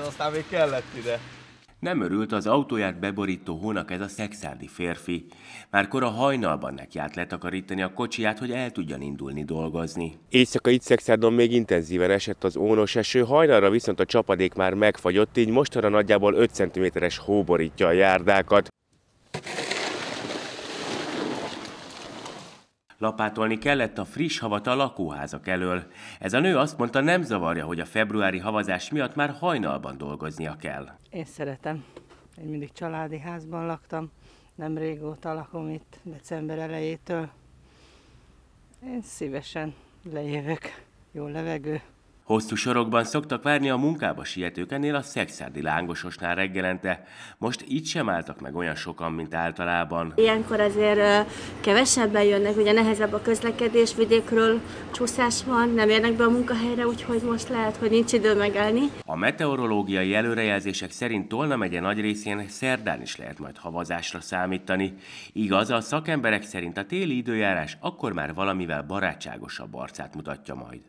ez aztán még kellett ide. Nem örült az autóját beborító hónak ez a szexárdi férfi. Már kora hajnalban neki át letakarítani a kocsiját, hogy el tudjan indulni dolgozni. Éjszaka itt szexárdon még intenzíven esett az ónos eső, hajnalra viszont a csapadék már megfagyott, így mostanra nagyjából 5 cm-es hóborítja a járdákat. Lapátolni kellett a friss havat a lakóházak elől. Ez a nő azt mondta, nem zavarja, hogy a februári havazás miatt már hajnalban dolgoznia kell. Én szeretem. Én mindig családi házban laktam. Nem régóta lakom itt, december elejétől. Én szívesen lejövök. Jó levegő. Hosszú sorokban szoktak várni a munkába ennél a szexádi lángososnál reggelente. Most itt sem álltak meg olyan sokan, mint általában. Ilyenkor azért kevesebben jönnek, ugye nehezebb a közlekedés, vidékről csúszás van, nem érnek be a munkahelyre, úgyhogy most lehet, hogy nincs idő megállni. A meteorológiai előrejelzések szerint Tolna megye nagy részén szerdán is lehet majd havazásra számítani. Igaz, a szakemberek szerint a téli időjárás akkor már valamivel barátságosabb arcát mutatja majd.